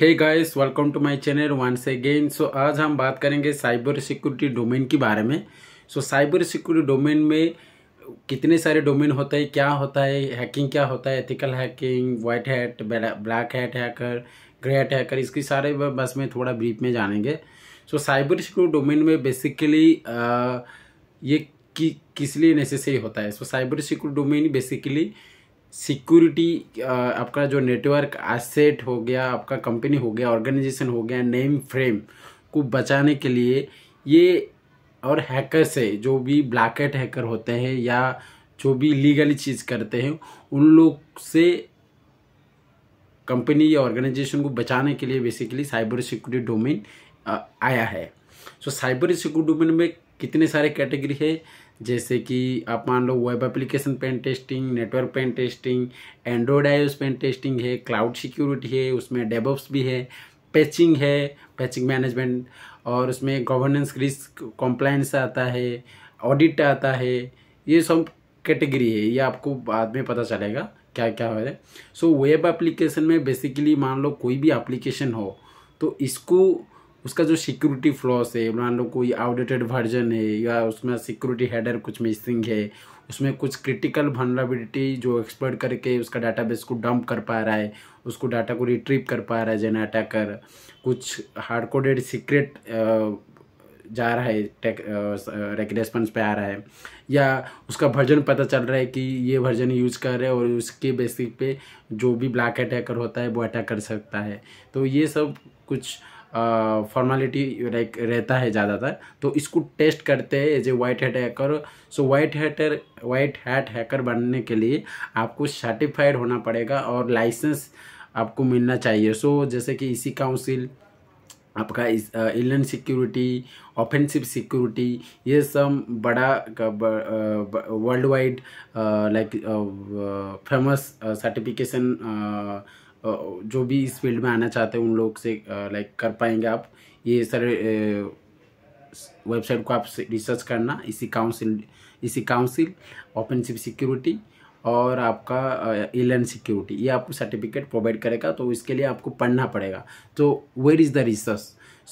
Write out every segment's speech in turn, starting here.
hey guys welcome to my channel once again so आज हम बात करेंगे साइबर सिक्योरिटी डोमेन के बारे में सो साइबर सिक्योरिटी डोमेन में कितने सारे डोमेन होते हैं क्या होता है हैकिंग क्या होता है ethical hacking white hat black hat hacker grey hat hacker इसकी सारे बस में थोड़ा ब्रीफ में जानेंगे सो साइबर सिक्योरिटी डोमेन में बेसिकली ये कि किस लिए नेसेसरी होता है so cyber security domain basically security आपका जो नेटवर्क एसेट हो गया आपका कंपनी हो गया ऑर्गेनाइजेशन हो गया नेम फ्रेम को बचाने के लिए ये और हैकर से जो भी ब्लैकेट हैकर होते हैं या जो भी लीगली चीज़ करते हैं उन लोग से कंपनी या ऑर्गेनाइजेशन को बचाने के लिए बेसिकली साइबर सिक्योरिटी डोमेन आया है सो साइबर सिक्योरिटी डोमेन में कितने सारे कैटेगरी है जैसे कि आप मान लो web application pen testing network pen testing Android I pen testing है क्लाउड सिक्योरिटी है उसमें डेबॉप्स भी है पैचिंग है पैचिंग मैनेजमेंट और उसमें गवर्नेंस रिस्क कॉम्प्लाइंस आता है ऑडिट आता है ये सब कैटेगरी है ये आपको बाद में पता चलेगा क्या क्या जाए सो वेब एप्लीकेशन में बेसिकली मान लो कोई भी एप्लीकेशन हो तो इसको उसका जो सिक्योरिटी फ्लॉस है मान लो कोई आउटडेटेड वर्जन है या उसमें सिक्योरिटी हेडर कुछ मिसिंग है उसमें कुछ क्रिटिकल वनलाबिलिटी जो एक्सप्लोर करके उसका डाटाबेस को डंप कर पा रहा है उसको डाटा को रिट्रीव कर पा रहा है जेन अटैकर कुछ हार्ड कोडेड सीक्रेट जा रहा है टेक रेस्पॉन्स पे आ रहा है या उसका वर्जन पता चल रहा है कि ये वर्जन यूज कर रहे हैं और उसके बेसिक पे जो भी ब्लैक अटैकर होता है वो अटैक कर सकता है तो ये सब कुछ फॉर्मेलिटी लाइक रहता है ज़्यादातर तो इसको टेस्ट करते हैं as a white hat hacker so white hatter white hat hacker बनने के लिए आपको सर्टिफाइड होना पड़ेगा और लाइसेंस आपको मिलना चाहिए सो so, जैसे कि इसी काउंसिल आपका इस इलन सिक्योरिटी ऑफेंसिव सिक्योरिटी ये सब बड़ा world wide like famous certification जो भी इस फील्ड में आना चाहते हैं उन लोग से लाइक कर पाएंगे आप ये सारे वेबसाइट को आप रिसर्च करना इसी काउंसिल इसी काउंसिल ओपनशिप सिक्योरिटी और आपका एल एन सिक्योरिटी ये आपको सर्टिफिकेट प्रोवाइड करेगा तो इसके लिए आपको पढ़ना पड़ेगा तो where is the research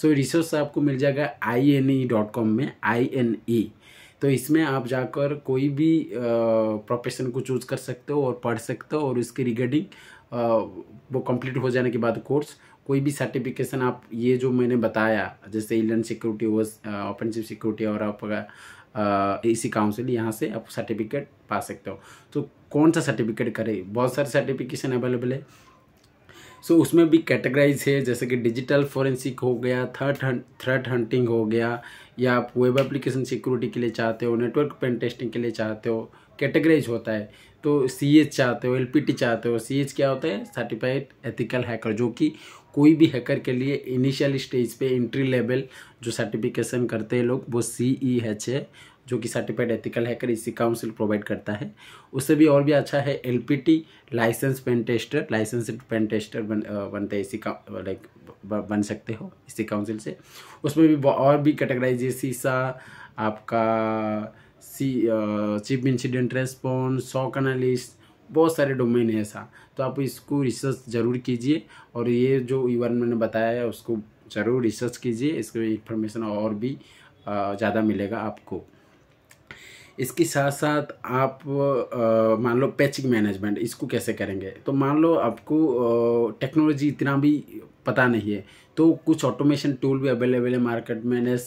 so research आपको मिल जाएगा I N E dot com में आई एन ई तो इसमें आप जाकर कोई भी प्रोफेशन को चूज कर सकते हो और पढ़ सकते हो और उसके रिगार्डिंग वो कंप्लीट हो जाने के बाद कोर्स कोई भी सर्टिफिकेशन आप ये जो मैंने बताया जैसे इंडियन सिक्योरिटी ऑफेंसिव सिक्योरिटी और आपका इसी काउंसिल यहाँ से आप सर्टिफिकेट पा सकते हो तो कौन सा सर्टिफिकेट करें बहुत सारे सर्टिफिकेशन अवेलेबल है सो so, उसमें भी कैटेगराइज है जैसे कि डिजिटल फोरेंसिक हो गया थर्ड थ्रेट हंटिंग हो गया या आप वेब एप्लीकेशन सिक्योरिटी के लिए चाहते हो नेटवर्क पेन टेस्टिंग के लिए चाहते हो कैटेगराइज होता है तो सी एच चाहते हो एल पी टी चाहते हो सी एच क्या होता है सर्टिफाइड एथिकल हैकर जो कि कोई भी हैकर के लिए इनिशियल स्टेज पे एंट्री लेवल जो सर्टिफिकेशन करते हैं लोग वो सी ई एच है जो कि certified ethical hacker EC council provide करता है उससे भी और भी अच्छा है L P T license pen tester licensed pen tester बन बनते हैं इसी का लाइक बन सकते हो इसी काउंसिल से उसमें भी और भी कैटेगराइज सीसा आपका C chief incident response SOC analyst बहुत सारे डोमेन है ऐसा तो आप इसको रिसर्च ज़रूर कीजिए और ये जो ईवन मैंने बताया है उसको ज़रूर रिसर्च कीजिए इसको इन्फॉर्मेशन और भी ज़्यादा मिलेगा आपको इसके साथ साथ आप मान लो पैचिंग मैनेजमेंट इसको कैसे करेंगे तो मान लो आपको टेक्नोलॉजी इतना भी पता नहीं है तो कुछ ऑटोमेशन टूल भी अवेलेबल है मार्केट में एन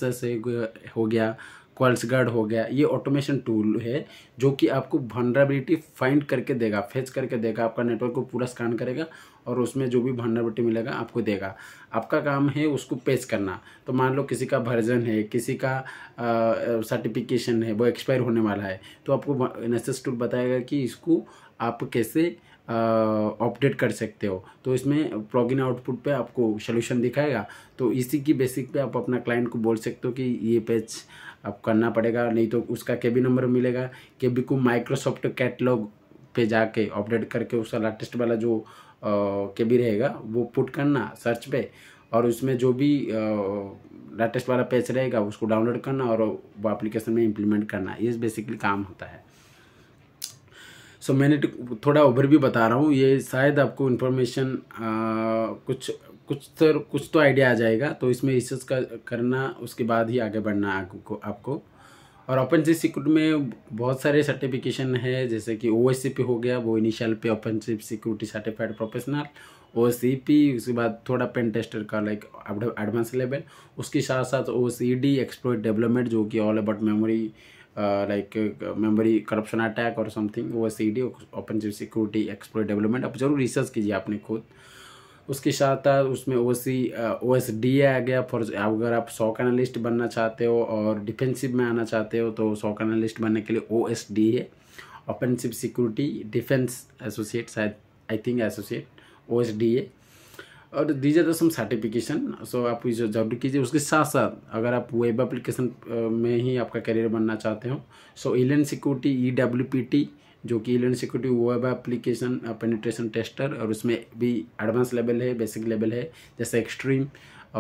हो गया क्वाल्स गार्ड हो गया ये ऑटोमेशन टूल है जो कि आपको भंडराबिलिटी फाइंड करके देगा फेच करके देगा आपका नेटवर्क को पूरा स्कैन करेगा और उसमें जो भी भंडराबिलिटी मिलेगा आपको देगा आपका काम है उसको पेच करना तो मान लो किसी का वर्जन है किसी का सर्टिफिकेशन है वो एक्सपायर होने वाला है तो आपको नेसेस टूल बताएगा कि इसको आप कैसे अपडेट कर सकते हो तो इसमें प्लॉग इन आउटपुट पे आपको सोल्यूशन दिखाएगा तो इसी की बेसिक पे आप अपना क्लाइंट को बोल सकते हो कि ये पेज आप करना पड़ेगा नहीं तो उसका केबी नंबर मिलेगा के बी को माइक्रोसॉफ्ट कैटलॉग पे जाके अपडेट करके उसका लाटेस्ट वाला जो केबी रहेगा वो पुट करना सर्च पे और उसमें जो भी लेटेस्ट वाला पेज रहेगा उसको डाउनलोड करना और वो एप्लीकेशन में इम्प्लीमेंट करना ये बेसिकली काम होता है सो मैंने तो थोड़ा ओवर भी बता रहा हूँ ये शायद आपको इन्फॉर्मेशन कुछ कुछ तो कुछ तो आइडिया आ जाएगा तो इसमें रिसर्च करना उसके बाद ही आगे बढ़ना आपको आपको और ओपन चिप सिक्यूट में बहुत सारे सर्टिफिकेशन है जैसे कि ओ हो गया वो इनिशियल पे open chip security certified professional ओ उसके बाद थोड़ा पेन टेस्टर का लाइक एडवांस लेवल उसके साथ साथ ओ सी डी डेवलपमेंट जो कि all about memory like memory corruption attack और समथिंग वो C D open chip security explore development अब जरूर रिसर्च कीजिए आपने खुद उसके साथ साथ uh, उसमें ओ सी ओ एस डी आ गया फॉर अगर आप शॉक एनालिस्ट बनना चाहते हो और डिफेंसिव में आना चाहते हो तो शॉक एनालिस्ट बनने के लिए ओ एस डी है ऑपेंसिव सिक्योरिटी डिफेंस एसोसिएट शायद I think associate O S D है और these are some certification so आप इसे जरूर कीजिए उसके साथ साथ अगर आप वेब एप्लीकेशन में ही आपका करियर बनना चाहते हो so eLearn security E W P T जो कि eLearn security web application penetration tester और उसमें भी एडवांस लेवल है बेसिक लेवल है जैसे एक्सट्रीम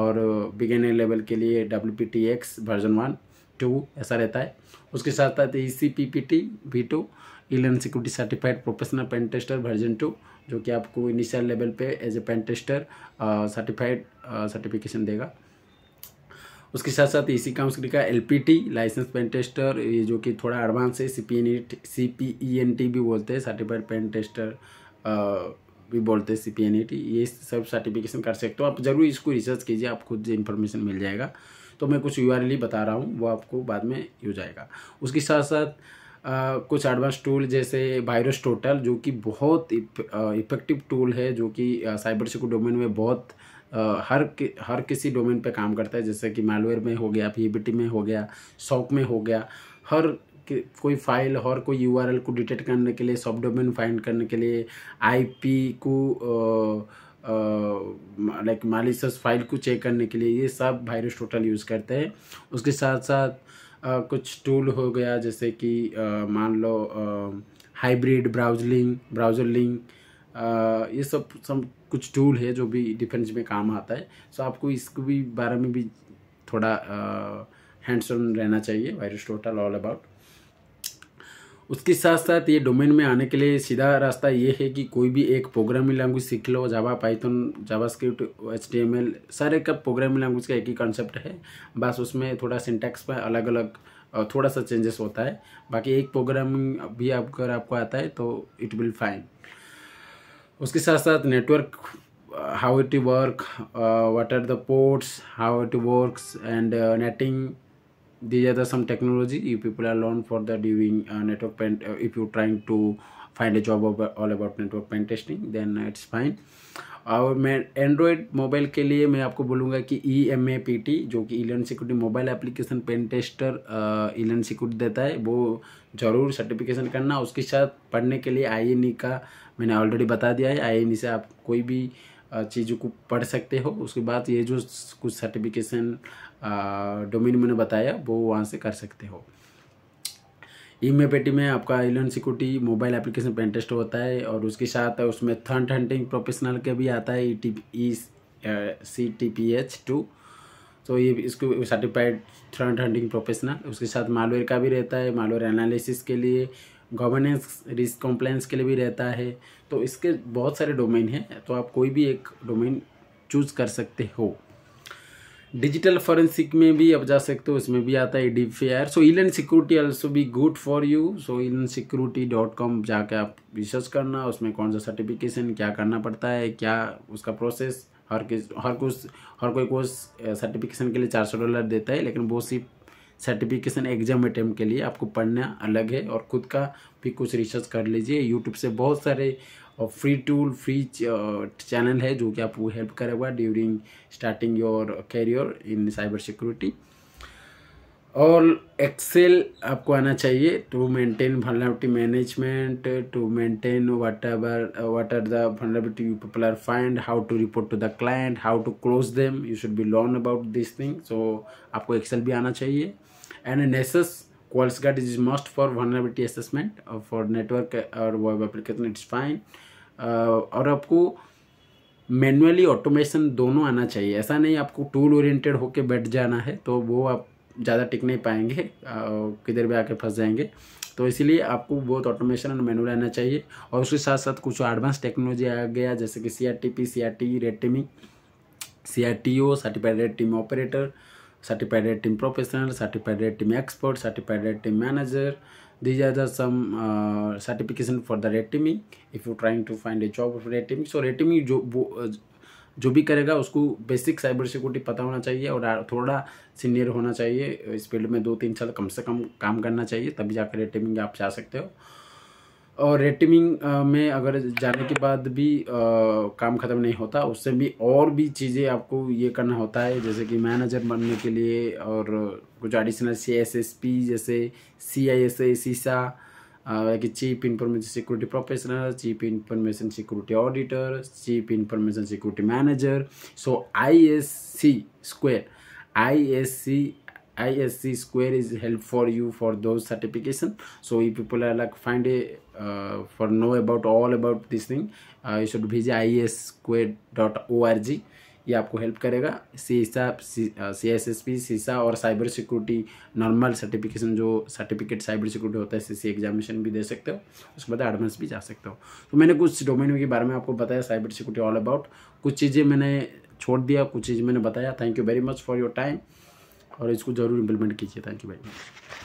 और बिगेनर लेवल के लिए W P T X version one two ऐसा रहता है उसके साथ साथ E C P P T V two eLearn security certified professional pen tester version two जो कि आपको इनिशियल लेवल पे as a pen tester certified certification देगा उसके साथ साथ इसी काउंसिल का L P T license pen tester ये जो कि थोड़ा एडवांस है C P N C P E N T भी बोलते हैं सर्टिफाइड पेन टेस्टर भी बोलते हैं C P N E T ये सब सर्टिफिकेशन कर सकते हो आप जरूर इसको रिसर्च कीजिए आप खुद इन्फॉर्मेशन मिल जाएगा तो मैं कुछ यू बता रहा हूँ वो आपको बाद में यूज आएगा उसके साथ साथ कुछ एडवांस टूल जैसे वायरस टोटल जो कि बहुत इफेक्टिव टूल है जो कि साइबर सिक्योरिटी डोमेन में बहुत Uh, हर कि, हर किसी डोमेन पे काम करता है जैसे कि मालवेयर में हो गया पीबीटी e में हो गया सॉक में हो गया हर कोई फाइल और कोई यूआरएल को डिटेक्ट करने के लिए सब डोमेन फाइंड करने के लिए आईपी को लाइक मालिसस फाइल को चेक करने के लिए ये सब वायरस टोटल यूज़ करते हैं उसके साथ साथ आ, कुछ टूल हो गया जैसे कि मान लो हाइब्रिड ब्राउजलिंग ब्राउजर लिंक ये सब सब कुछ टूल है जो भी डिफेंस में काम आता है सो आपको इसको भी बारे में भी थोड़ा हैंड्स ऑन रहना चाहिए वायरस टोटल ऑल अबाउट उसके साथ साथ ये डोमेन में आने के लिए सीधा रास्ता ये है कि कोई भी एक प्रोग्रामिंग लैंग्वेज सीख लो जावा पाइथन जावास्क्रिप्ट एल सारे का प्रोग्रामिंग लैंग्वेज का एक ही कॉन्सेप्ट है बस उसमें थोड़ा सिंटैक्स पर अलग अलग थोड़ा सा चेंजेस होता है बाकी एक प्रोग्रामिंग भी आप अगर आपको आता है तो इट विल फाइन उसके साथ साथ network how it work what are the ports how it work and netting these are the some technology you people are learn for the doing uh, network pen uh, if you trying to find a job of all about network pen testing then it's fine और मैं Android mobile के लिए मैं आपको बोलूँगा कि E M A P T जो कि eLearn security mobile application pen tester eLearn security देता है वो ज़रूर सर्टिफिकेशन करना उसके साथ पढ़ने के लिए आई एन ई का मैंने ऑलरेडी बता दिया है आई एन ई से आप कोई भी चीज़ों को पढ़ सकते हो उसके बाद ये जो कुछ सर्टिफिकेशन डोमेन मैंने बताया वो वहाँ से कर सकते हो ई मे पेटी में आपका eLearn security mobile application pen test होता है और उसके साथ उसमें थर्ट हंटिंग प्रोफेशनल का भी आता है E T E C T P H two तो ये इसको सर्टिफाइड थ्रंट हंटिंग प्रोफेशनल उसके साथ मालवेयर का भी रहता है मालवेयर एनालिसिस के लिए गवर्नेंस रिस्क कंप्लाइंस के लिए भी रहता है तो इसके बहुत सारे डोमेन हैं तो आप कोई भी एक डोमेन चूज कर सकते हो डिजिटल फॉरेंसिक में भी आप जा सकते हो इसमें भी आता है D R so eLearn security also be good for you so eLearn security dot com जाके आप रिसर्च करना उसमें कौन सा सर्टिफिकेशन क्या करना पड़ता है क्या उसका प्रोसेस हर किस हर कुछ हर कोई कोर्स सर्टिफिकेशन के लिए चार सौ डॉलर देता है लेकिन वो सिर्फ सर्टिफिकेशन एग्जाम अटैम्प्ट के लिए आपको पढ़ना अलग है और ख़ुद का भी कुछ रिसर्च कर लीजिए यूट्यूब से बहुत सारे और फ्री टूल फ्री चैनल है जो कि आपको हेल्प करेगा during starting your career in cyber security और एक्सेल आपको आना चाहिए to maintain vulnerability management to maintain whatever what are the vulnerability you people are find how to report to the client how to close them you should be learn about this thing so आपको excel भी आना चाहिए and Nessus Qualys guard is must for vulnerability assessment for network और web application it's fine और आपको manually automation दोनों आना चाहिए ऐसा नहीं आपको टूल ओरिएंटेड होके बैठ जाना है तो वो आप ज़्यादा टिक नहीं पाएंगे किधर भी आकर फंस जाएंगे तो इसीलिए आपको बहुत ऑटोमेशन और मैनुअल रहना चाहिए और उसके साथ साथ कुछ एडवांस टेक्नोलॉजी आ गया जैसे कि C R T P C R T red teaming C R T O certified red team operator certified red team professional certified red team expert certified red team manager these are the some certification for the red teaming if you trying to find a job of red teaming so red teaming जो uh, जो भी करेगा उसको basic cyber security पता होना चाहिए और थोड़ा सीनियर होना चाहिए इस फील्ड में दो तीन साल कम से कम काम करना चाहिए तभी जाकर रेड टीमिंग आप जा सकते हो और रेड टीमिंग में अगर जाने के बाद भी आ, काम ख़त्म नहीं होता उससे भी और भी चीज़ें आपको ये करना होता है जैसे कि मैनेजर बनने के लिए और कुछ additional C S S P जैसे सी आई एस ए सीसा like chief information security professional chief information security auditor chief information security manager so isc square isc ISC square is help for you for those certification so if people are like find a uh, for know about all about this thing uh, you should visit issquare.org ये आपको help करेगा सीसा सी S S P CISA और cyber security normal certification जो certificate cyber security होता है सी C examination भी दे सकते हो उसके बाद एडवांस भी जा सकते हो तो मैंने कुछ डोमेन के बारे में आपको बताया साइबर सिक्योरिटी ऑल अबाउट कुछ चीज़ें मैंने छोड़ दिया कुछ चीज़ मैंने बताया thank you very much for your time और इसको ज़रूर इम्प्लीमेंट कीजिए थैंक यू वेरी मच